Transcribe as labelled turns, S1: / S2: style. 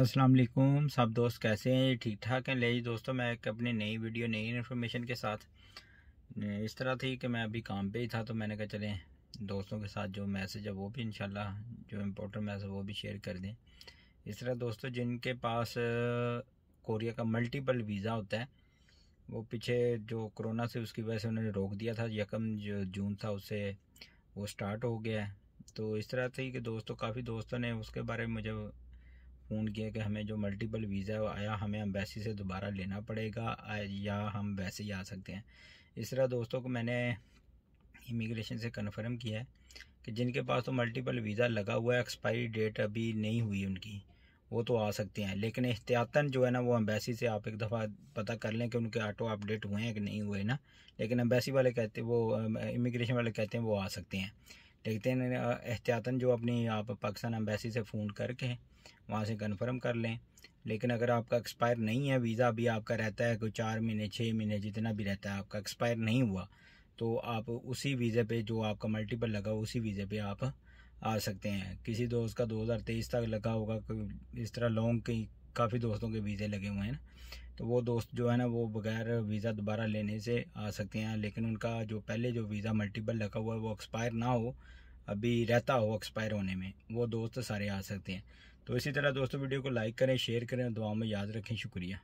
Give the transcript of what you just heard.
S1: अस्सलाम वालेकुम सब दोस्त कैसे हैं ठीक ठाक हैं ले दोस्तों मैं एक अपनी नई वीडियो नई इन्फॉर्मेशन के साथ इस तरह थी कि मैं अभी काम पे ही था तो मैंने कहा चलें दोस्तों के साथ जो मैसेज है वो भी इंशाल्लाह जो इम्पोर्टेंट मैसेज वो भी शेयर कर दें इस तरह दोस्तों जिनके पास कोरिया का मल्टीपल वीज़ा होता है वो पीछे जो कोरोना से उसकी वजह से उन्होंने रोक दिया था यकम जो जून था उससे वो स्टार्ट हो गया है तो इस तरह थी कि दोस्तों काफ़ी दोस्तों ने उसके बारे में मुझे फ़ोन किया कि हमें जो मल्टीपल वीज़ा आया हमें अम्बेसी से दोबारा लेना पड़ेगा या हम वैसे ही आ सकते हैं इस तरह दोस्तों को मैंने इमिग्रेशन से कन्फर्म किया है कि जिनके पास तो मल्टीपल वीज़ा लगा हुआ है एक्सपायरी डेट अभी नहीं हुई उनकी वो तो आ सकते हैं लेकिन एहतियातन जो है ना वो अम्बेसी से आप एक दफ़ा पता कर लें कि उनके ऑटो अपडेट हुए हैं कि नहीं हुए ना लेकिन अम्बेसी वाले कहते वो इमिग्रेशन वाले कहते हैं वो आ सकते हैं देखते हैं एहतियातन जो अपनी आप पाकिस्तान एम्बेसी से फ़ोन करके वहाँ से कन्फर्म कर लें लेकिन अगर आपका एक्सपायर नहीं है वीज़ा अभी आपका रहता है कोई चार महीने छः महीने जितना भी रहता है आपका एक्सपायर नहीं हुआ तो आप उसी वीज़े पे जो आपका मल्टीपल लगा उसी वीज़े पे आप आ सकते हैं किसी दोस्त का 2023 तक लगा होगा इस तरह लॉन्ग कई काफ़ी दोस्तों के वीज़े लगे हुए हैं तो वो दोस्त जो है ना वो बगैर वीज़ा दोबारा लेने से आ सकते हैं लेकिन उनका जो पहले जो वीज़ा मल्टीपल रखा हुआ है वो एक्सपायर ना हो अभी रहता हो एक्सपायर होने में वो दोस्त सारे आ सकते हैं तो इसी तरह दोस्तों वीडियो को लाइक करें शेयर करें दुआ में याद रखें शुक्रिया